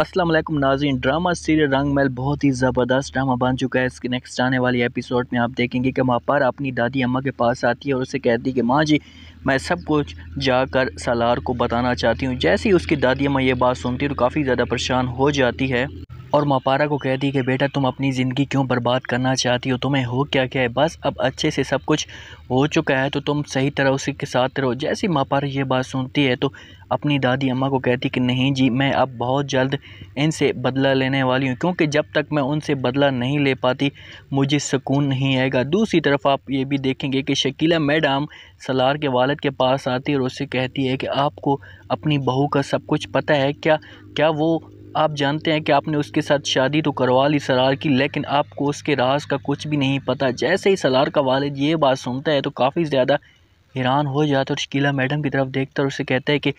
असलम नाजीन drama serial रंग महल बहुत ही ज़बरदस्त ड्रामा बन चुका है इसके नेक्स्ट आने वाले एपिसोड में आप देखेंगे कि पर अपनी दादी अम्मा के पास आती है और उसे कहती है कि माँ जी मैं सब कुछ जाकर सलार को बताना चाहती हूँ जैसे ही उसकी दादी अम्मा ये बात सुनती है तो काफ़ी ज़्यादा परेशान हो जाती है और मापारा को कहती कि बेटा तुम अपनी ज़िंदगी क्यों बर्बाद करना चाहती हो तुम्हें हो क्या क्या है बस अब अच्छे से सब कुछ हो चुका है तो तुम सही तरह उसी के साथ रहो जैसे मापारा ये बात सुनती है तो अपनी दादी अम्मा को कहती कि नहीं जी मैं अब बहुत जल्द इनसे बदला लेने वाली हूँ क्योंकि जब तक मैं उनसे बदला नहीं ले पाती मुझे सुकून नहीं आएगा दूसरी तरफ आप ये भी देखेंगे कि शकीला मैडम सलार के वालद के पास आती है और उससे कहती है कि आपको अपनी बहू का सब कुछ पता है क्या क्या वो आप जानते हैं कि आपने उसके साथ शादी तो करवा ली सलार की लेकिन आपको उसके राज का कुछ भी नहीं पता जैसे ही सलार का वालिद ये बात सुनता है तो काफ़ी ज़्यादा हैरान हो जाता है और शकीला मैडम की तरफ देखता है और उसे कहता है कि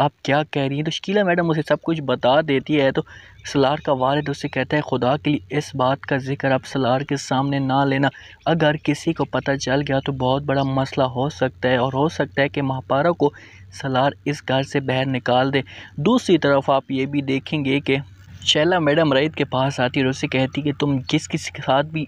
आप क्या कह रही हैं तो शकीला मैडम उसे सब कुछ बता देती है तो सलार का वालद उसे कहता है खुदा के लिए इस बात का जिक्र आप सलार के सामने ना लेना अगर किसी को पता चल गया तो बहुत बड़ा मसला हो सकता है और हो सकता है कि महापारा को सलार इस घर से बाहर निकाल दे दूसरी तरफ आप ये भी देखेंगे कि शैला मैडम रईत के पास आती है और उसे कहती कि तुम जिस किसी के साथ भी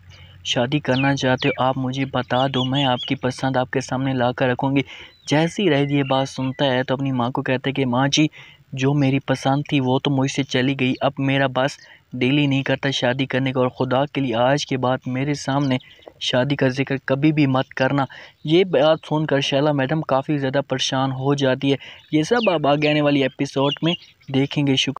शादी करना चाहते हो आप मुझे बता दो मैं आपकी पसंद आपके सामने ला कर रखूँगी जैसी रह ये बात सुनता है तो अपनी माँ को कहता है कि माँ जी जो मेरी पसंद थी वो तो मुझसे चली गई अब मेरा बस डेली नहीं करता शादी करने का और ख़ुदा के लिए आज के बाद मेरे सामने शादी का जिक्र कभी भी मत करना ये बात सुनकर शैला मैडम काफ़ी ज़्यादा परेशान हो जाती है ये सब आप आगे आने वाली एपिसोड में देखेंगे शुक्र